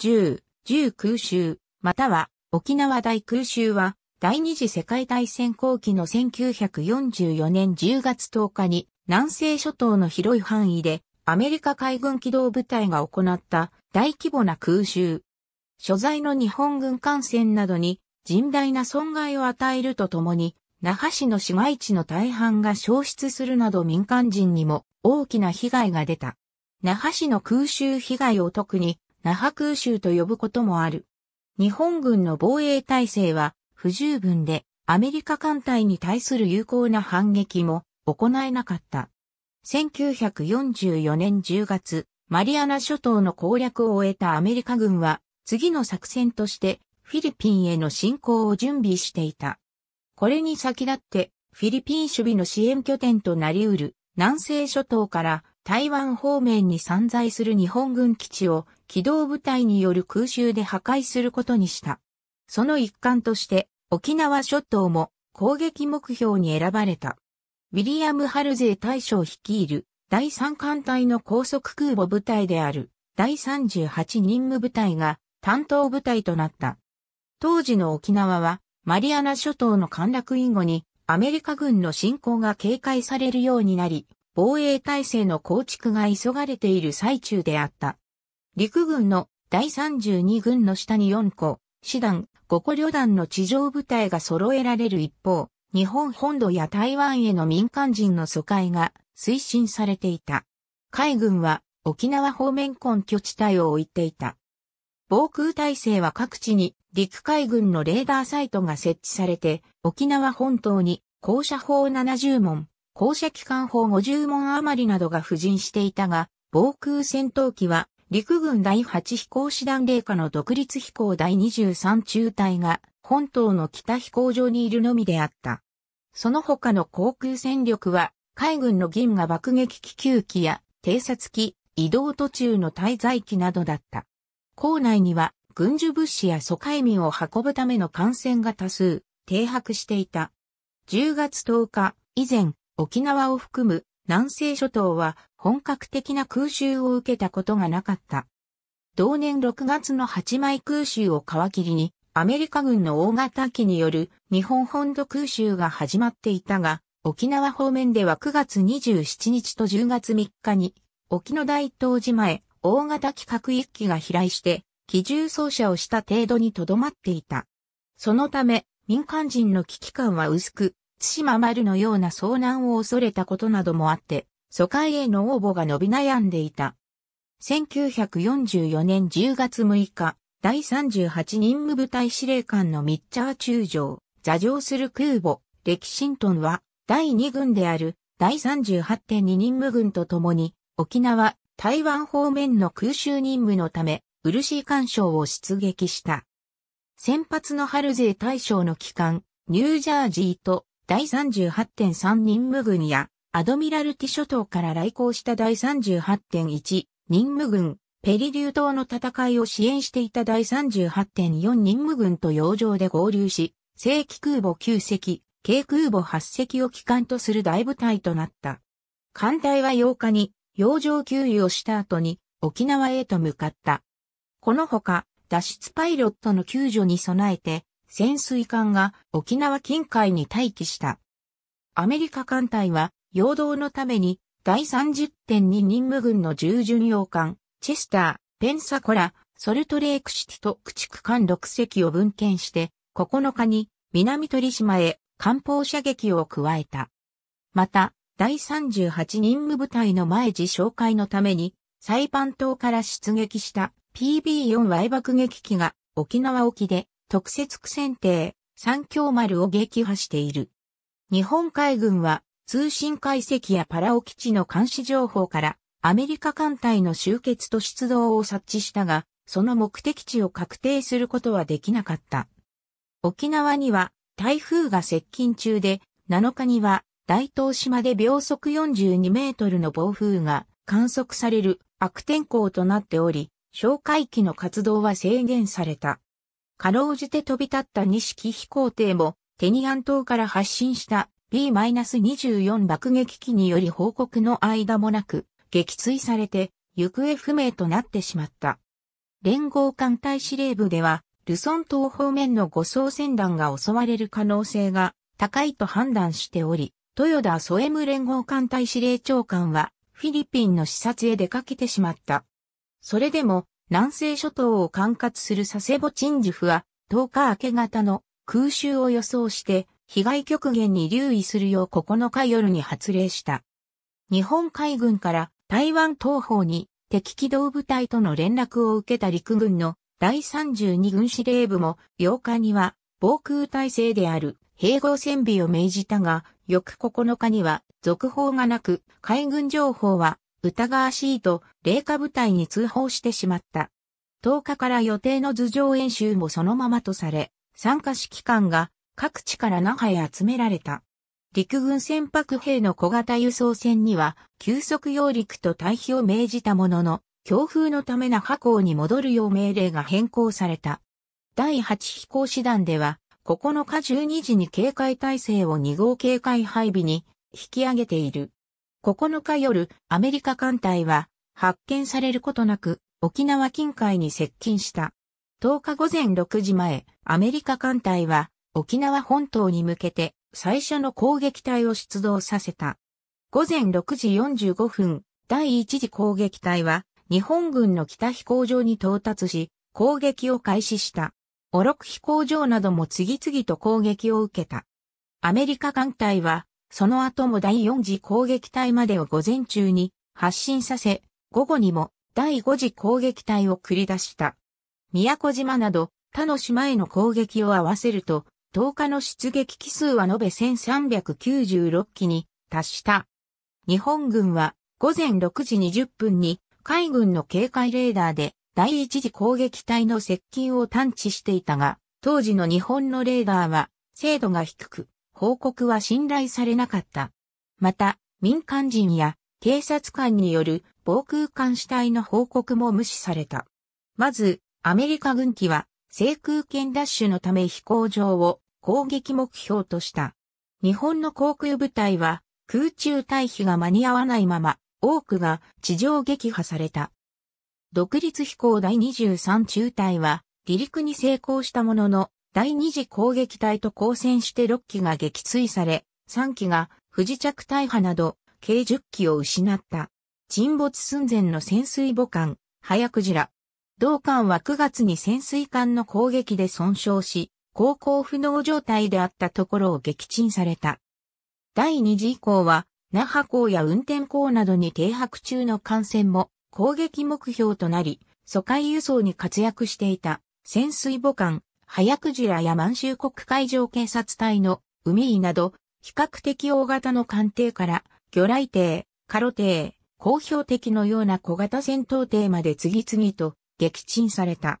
10、10空襲、または沖縄大空襲は、第二次世界大戦後期の1944年10月10日に、南西諸島の広い範囲で、アメリカ海軍機動部隊が行った大規模な空襲。所在の日本軍艦船などに甚大な損害を与えるとともに、那覇市の市街地の大半が消失するなど民間人にも大きな被害が出た。那覇市の空襲被害を特に那覇空襲と呼ぶこともある。日本軍の防衛体制は不十分でアメリカ艦隊に対する有効な反撃も行えなかった。1944年10月、マリアナ諸島の攻略を終えたアメリカ軍は次の作戦としてフィリピンへの侵攻を準備していた。これに先立ってフィリピン守備の支援拠点となり得る南西諸島から台湾方面に散在する日本軍基地を機動部隊による空襲で破壊することにした。その一環として、沖縄諸島も攻撃目標に選ばれた。ウィリアム・ハルゼー大将率いる第三艦隊の高速空母部隊である第38任務部隊が担当部隊となった。当時の沖縄はマリアナ諸島の陥落以後にアメリカ軍の侵攻が警戒されるようになり、防衛体制の構築が急がれている最中であった。陸軍の第32軍の下に4個、師団、5個旅団の地上部隊が揃えられる一方、日本本土や台湾への民間人の疎開が推進されていた。海軍は沖縄方面根拠地帯を置いていた。防空体制は各地に陸海軍のレーダーサイトが設置されて、沖縄本島に降車砲70門、降車機関砲50門余りなどが布陣していたが、防空戦闘機は陸軍第8飛行士団霊下の独立飛行第23中隊が本島の北飛行場にいるのみであった。その他の航空戦力は海軍の銀河爆撃機球機や偵察機、移動途中の滞在機などだった。港内には軍需物資や疎開民を運ぶための艦船が多数停泊していた。10月10日以前、沖縄を含む南西諸島は本格的な空襲を受けたことがなかった。同年6月の8枚空襲を皮切りに、アメリカ軍の大型機による日本本土空襲が始まっていたが、沖縄方面では9月27日と10月3日に、沖野大東島へ大型機核一機が飛来して、機銃奏車をした程度にとどまっていた。そのため、民間人の危機感は薄く、対馬丸のような遭難を恐れたことなどもあって、疎開への応募が伸び悩んでいた。1944年10月6日、第38任務部隊司令官のミッチャー中将、座上する空母、レキシントンは、第2軍である第38.2任務軍と共に、沖縄、台湾方面の空襲任務のため、漆干渉を出撃した。先発の春勢大将の機関、ニュージャージーと第38.3任務軍や、アドミラルティ諸島から来航した第38.1任務軍、ペリリュー島の戦いを支援していた第38.4任務軍と洋上で合流し、正規空母9隻、軽空母8隻を機関とする大部隊となった。艦隊は8日に、洋上給油をした後に、沖縄へと向かった。このほか、脱出パイロットの救助に備えて、潜水艦が沖縄近海に待機した。アメリカ艦隊は、陽動のために、第30.2任務軍の従巡洋艦、チェスター、ペンサコラ、ソルトレークシティと駆逐艦6隻を分遣して、9日に南鳥島へ艦砲射撃を加えた。また、第38任務部隊の前自紹介のために、サイパン島から出撃した PB4Y 爆撃機が沖縄沖で特設苦戦艇、三峡丸を撃破している。日本海軍は通信解析やパラオ基地の監視情報からアメリカ艦隊の集結と出動を察知したが、その目的地を確定することはできなかった。沖縄には台風が接近中で、7日には大東島で秒速42メートルの暴風が観測される悪天候となっており、哨戒機の活動は制限された。かろうじて飛び立った木飛行艇も、テニアン島から発進した B-24 爆撃機により報告の間もなく、撃墜されて、行方不明となってしまった。連合艦隊司令部では、ルソン島方面の護送船団が襲われる可能性が高いと判断しており、豊田ソエム連合艦隊司令長官は、フィリピンの視察へ出かけてしまった。それでも、南西諸島を管轄する佐世保鎮守府は、10日明け方の空襲を予想して、被害極限に留意するよう9日夜に発令した。日本海軍から台湾東方に敵機動部隊との連絡を受けた陸軍の第32軍司令部も8日には防空体制である併合戦備を命じたが、翌9日には続報がなく海軍情報は疑わしいと、霊下部隊に通報してしまった。10日から予定の頭上演習もそのままとされ、参加指揮官が各地から那覇へ集められた。陸軍船舶兵の小型輸送船には、急速揚陸と退避を命じたものの、強風のため那覇港に戻るよう命令が変更された。第8飛行士団では、9日12時に警戒態勢を2号警戒配備に引き上げている。9日夜、アメリカ艦隊は発見されることなく沖縄近海に接近した。10日午前6時前、アメリカ艦隊は沖縄本島に向けて最初の攻撃隊を出動させた。午前6時45分、第1次攻撃隊は日本軍の北飛行場に到達し、攻撃を開始した。オロク飛行場なども次々と攻撃を受けた。アメリカ艦隊はその後も第4次攻撃隊までを午前中に発進させ、午後にも第5次攻撃隊を繰り出した。宮古島など他の島への攻撃を合わせると、10日の出撃機数は延べ1396機に達した。日本軍は午前6時20分に海軍の警戒レーダーで第一次攻撃隊の接近を探知していたが、当時の日本のレーダーは精度が低く、報告は信頼されなかった。また、民間人や警察官による防空艦視体の報告も無視された。まず、アメリカ軍機は制空権奪取のため飛行場を攻撃目標とした。日本の航空部隊は空中退避が間に合わないまま多くが地上撃破された。独立飛行第23中隊は離陸に成功したものの第二次攻撃隊と交戦して6機が撃墜され、3機が不時着大破など、計10機を失った。沈没寸前の潜水母艦、早クジラ。同艦は9月に潜水艦の攻撃で損傷し、航行不能状態であったところを撃沈された。第2次以降は、那覇港や運転港などに停泊中の艦船も攻撃目標となり、疎開輸送に活躍していた潜水母艦早クジラや満州国海上警察隊の海井など、比較的大型の艦艇から、魚雷艇、カロ艇、公標的のような小型戦闘艇まで次々と撃沈された。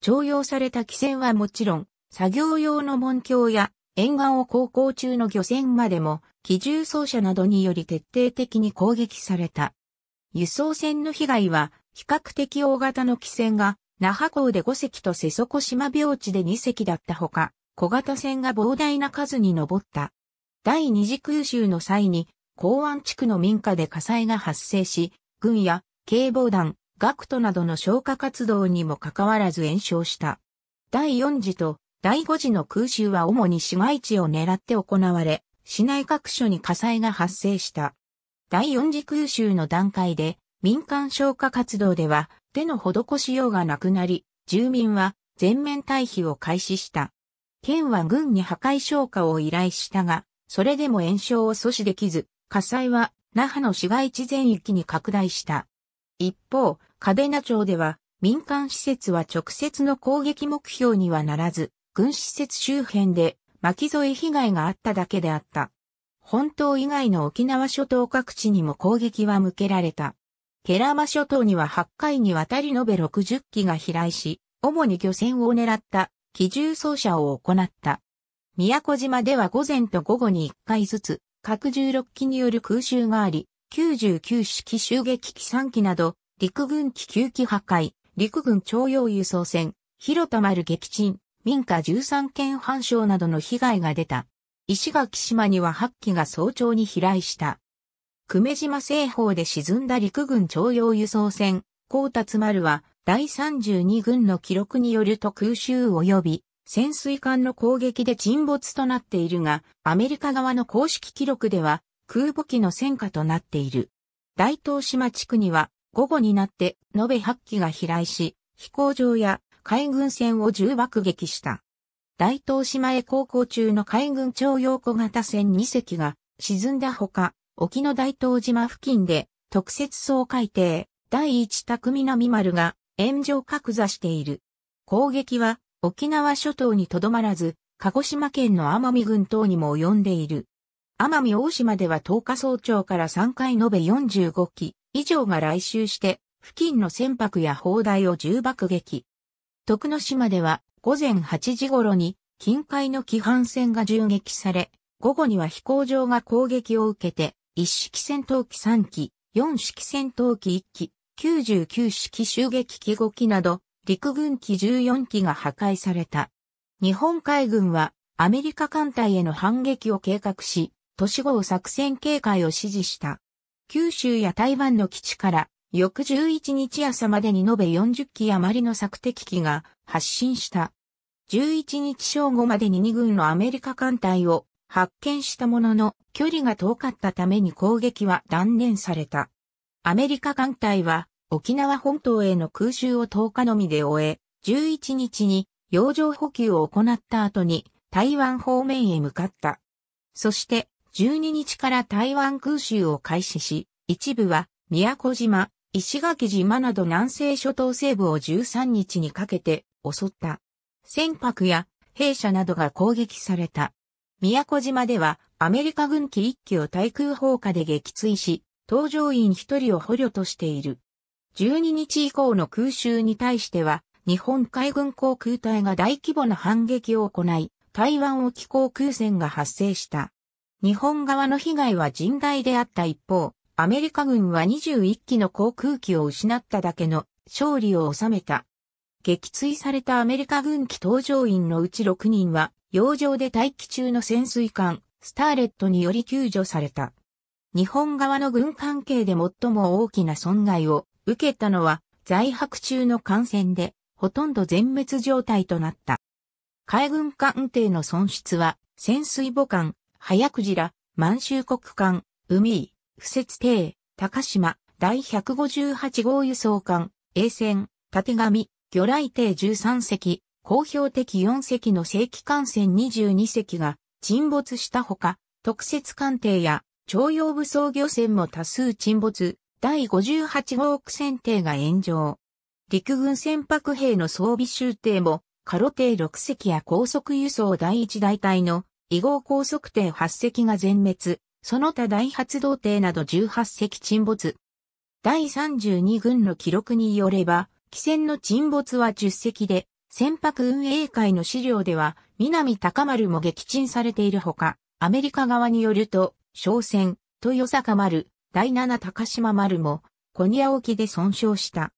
徴用された汽船はもちろん、作業用の門橋や沿岸を航行中の漁船までも、機銃装車などにより徹底的に攻撃された。輸送船の被害は、比較的大型の汽船が那覇港で5隻と瀬底島病地で2隻だったほか、小型船が膨大な数に上った。第二次空襲の際に、港湾地区の民家で火災が発生し、軍や警防団、学徒などの消火活動にもかかわらず延焼した。第4次と第5次の空襲は主に市街地を狙って行われ、市内各所に火災が発生した。第4次空襲の段階で、民間消火活動では、手の施しようがなくなり、住民は全面退避を開始した。県は軍に破壊消火を依頼したが、それでも炎症を阻止できず、火災は那覇の市街地全域に拡大した。一方、嘉手納町では民間施設は直接の攻撃目標にはならず、軍施設周辺で巻き添え被害があっただけであった。本島以外の沖縄諸島各地にも攻撃は向けられた。ケラマ諸島には8回にわたり延べ60機が飛来し、主に漁船を狙った機銃掃射を行った。宮古島では午前と午後に1回ずつ、各16機による空襲があり、99式襲撃機3機など、陸軍機9機破壊、陸軍徴用輸送船、広田丸撃沈、民家13件反傷などの被害が出た。石垣島には8機が早朝に飛来した。久米島西方で沈んだ陸軍徴用輸送船、高達丸は、第32軍の記録によると空襲及び、潜水艦の攻撃で沈没となっているが、アメリカ側の公式記録では、空母機の戦果となっている。大東島地区には、午後になって、延べ8機が飛来し、飛行場や海軍船を重爆撃した。大東島へ航行中の海軍徴用小型船2隻が沈んだほか、沖の大東島付近で特設総海底第一匠南丸が炎上格座している。攻撃は沖縄諸島にとどまらず、鹿児島県の奄美群島にも及んでいる。奄美大島では10日早朝から3回延べ45機以上が来襲して、付近の船舶や砲台を重爆撃。徳之島では午前8時頃に近海の規範船が銃撃され、午後には飛行場が攻撃を受けて一式戦闘機3機、四式戦闘機1機、99式襲撃機5機など、陸軍機14機が破壊された。日本海軍はアメリカ艦隊への反撃を計画し、都市号作戦警戒を指示した。九州や台湾の基地から翌11日朝までに延べ40機余りの索敵機が発進した。11日正午までに2軍のアメリカ艦隊を発見したものの距離が遠かったために攻撃は断念された。アメリカ艦隊は沖縄本島への空襲を10日のみで終え、11日に洋上補給を行った後に台湾方面へ向かった。そして12日から台湾空襲を開始し、一部は宮古島、石垣島など南西諸島西部を13日にかけて襲った。船舶や兵舎などが攻撃された。宮古島ではアメリカ軍機1機を対空砲火で撃墜し、搭乗員1人を捕虜としている。12日以降の空襲に対しては、日本海軍航空隊が大規模な反撃を行い、台湾沖航空戦が発生した。日本側の被害は甚大であった一方、アメリカ軍は21機の航空機を失っただけの勝利を収めた。撃墜されたアメリカ軍機搭乗員のうち6人は洋上で待機中の潜水艦、スターレットにより救助された。日本側の軍関係で最も大きな損害を受けたのは、在泊中の艦船で、ほとんど全滅状態となった。海軍艦艇の損失は、潜水母艦、早くじら、満州国艦、海井、不設艇、高島、第158号輸送艦、衛船、縦紙、魚雷艇13隻、公表的4隻の正規艦船22隻が沈没したほか、特設艦艇や徴用武装漁船も多数沈没、第58号区船艇が炎上。陸軍船舶兵の装備集艇も、カロ艇6隻や高速輸送第1大隊の異号高速艇8隻が全滅、その他大発動艇など18隻沈没。第32軍の記録によれば、汽船の沈没は10隻で、船舶運営会の資料では、南高丸も撃沈されているほか、アメリカ側によると、商船、豊坂丸、第七高島丸も、小宮沖で損傷した。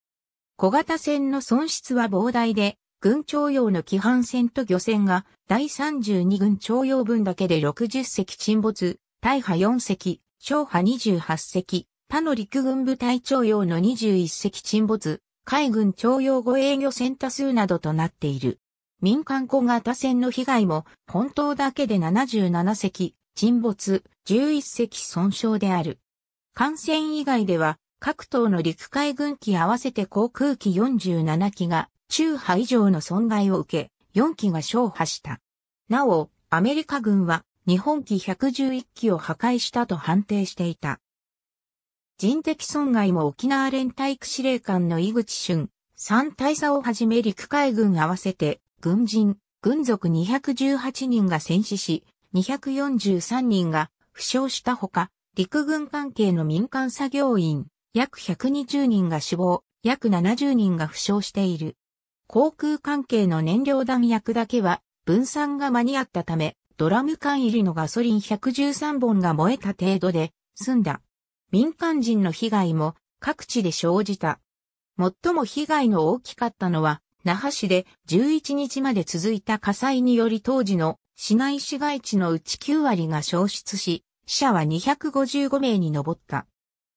小型船の損失は膨大で、軍庁用の規範船と漁船が、第32軍庁用分だけで60隻沈没、大破4隻、小破28隻、他の陸軍部隊長用の21隻沈没、海軍徴用後営業船多数などとなっている。民間小型船の被害も本島だけで77隻、沈没、11隻損傷である。艦船以外では各島の陸海軍機合わせて航空機47機が中波以上の損害を受け、4機が消破した。なお、アメリカ軍は日本機111機を破壊したと判定していた。人的損害も沖縄連隊区司令官の井口俊、三大佐をはじめ陸海軍合わせて、軍人、軍属218人が戦死し、243人が負傷したほか、陸軍関係の民間作業員、約120人が死亡、約70人が負傷している。航空関係の燃料弾薬だけは分散が間に合ったため、ドラム缶入りのガソリン113本が燃えた程度で済んだ。民間人の被害も各地で生じた。最も被害の大きかったのは、那覇市で11日まで続いた火災により当時の市内市街地のうち9割が消失し、死者は255名に上った。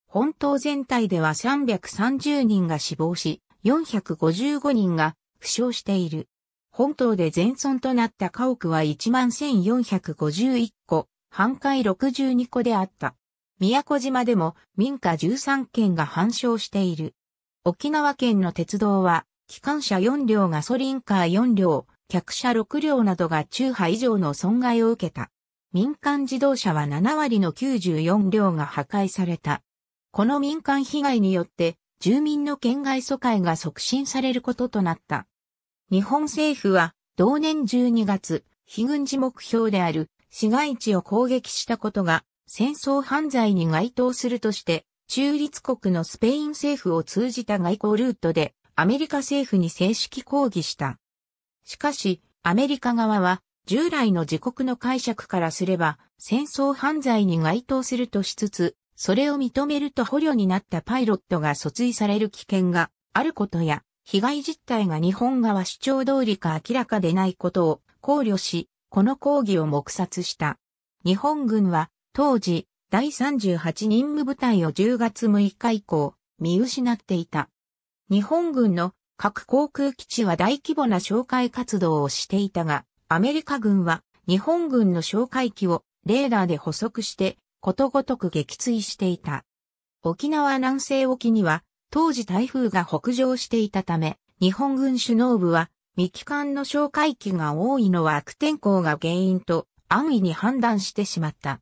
本島全体では330人が死亡し、455人が負傷している。本島で全村となった家屋は11,451戸、半壊62戸であった。宮古島でも民家13件が反証している。沖縄県の鉄道は、機関車4両ガソリンカー4両、客車6両などが中波以上の損害を受けた。民間自動車は7割の94両が破壊された。この民間被害によって、住民の県外疎開が促進されることとなった。日本政府は、同年12月、非軍事目標である市街地を攻撃したことが戦争犯罪に該当するとして、中立国のスペイン政府を通じた外交ルートで、アメリカ政府に正式抗議した。しかし、アメリカ側は、従来の自国の解釈からすれば、戦争犯罪に該当するとしつつ、それを認めると捕虜になったパイロットが訴追される危険があることや、被害実態が日本側主張通りか明らかでないことを考慮し、この抗議を黙殺した。日本軍は当時、第38任務部隊を10月6日以降、見失っていた。日本軍の各航空基地は大規模な紹介活動をしていたが、アメリカ軍は日本軍の紹介機をレーダーで捕捉してことごとく撃墜していた。沖縄南西沖には当時台風が北上していたため、日本軍首脳部は未帰還の紹介機が多いのは悪天候が原因と安易に判断してしまった。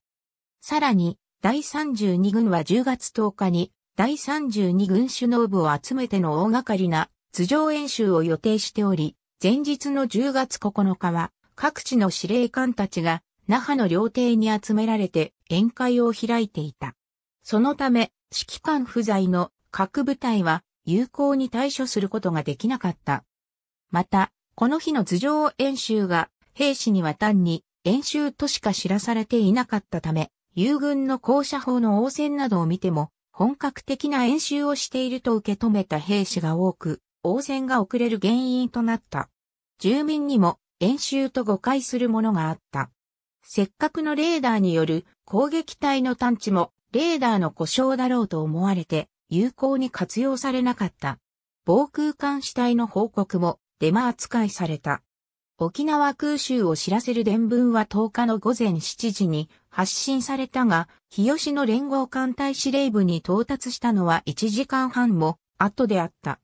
さらに、第32軍は10月10日に、第32軍首脳部を集めての大掛かりな図上演習を予定しており、前日の10月9日は、各地の司令官たちが、那覇の料亭に集められて宴会を開いていた。そのため、指揮官不在の各部隊は有効に対処することができなかった。また、この日の頭上演習が兵士には単に演習としか知らされていなかったため、友軍の降車砲の応戦などを見ても、本格的な演習をしていると受け止めた兵士が多く、応戦が遅れる原因となった。住民にも演習と誤解するものがあった。せっかくのレーダーによる攻撃隊の探知もレーダーの故障だろうと思われて有効に活用されなかった。防空監視隊の報告もデマ扱いされた。沖縄空襲を知らせる伝文は10日の午前7時に発信されたが、日吉の連合艦隊司令部に到達したのは1時間半も後であった。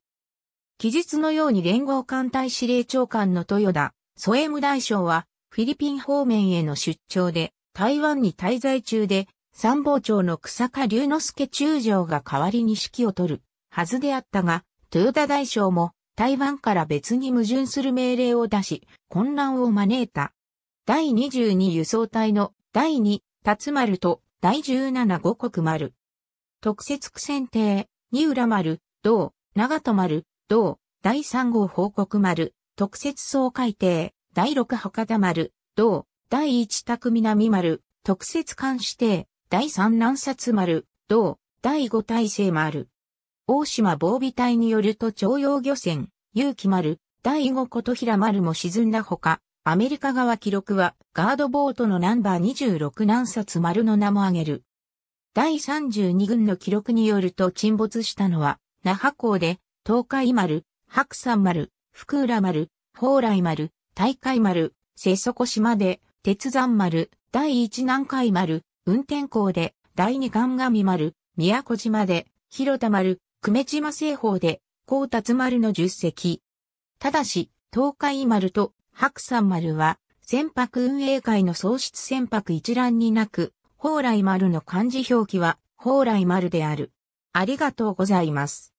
記述のように連合艦隊司令長官の豊田、ソエム大将は、フィリピン方面への出張で、台湾に滞在中で、参謀長の草加龍之介中将が代わりに指揮を取るはずであったが、豊田大将も台湾から別に矛盾する命令を出し、混乱を招いた。第22輸送隊の第2、辰丸と第17五国丸。特設苦戦艇、二浦丸、同、長戸丸、同、第3号報告丸、特設総改艇、第6博多丸、同、第1宅南丸、特設監視艇、第3南札丸、同、第5大制丸。大島防備隊によると徴用漁船、勇気丸、第五琴平丸も沈んだほか、アメリカ側記録はガードボートのナンバー26何冊丸の名も挙げる。第32軍の記録によると沈没したのは、那覇港で、東海丸、白山丸、福浦丸、蓬莱丸、大海丸、瀬底島で、鉄山丸、第一南海丸、運転港で、第二神上丸、宮古島で、広田丸、久米島製法で、高達丸の10隻。ただし、東海丸と白山丸は、船舶運営会の創出船舶一覧になく、蓬莱丸の漢字表記は、蓬莱丸である。ありがとうございます。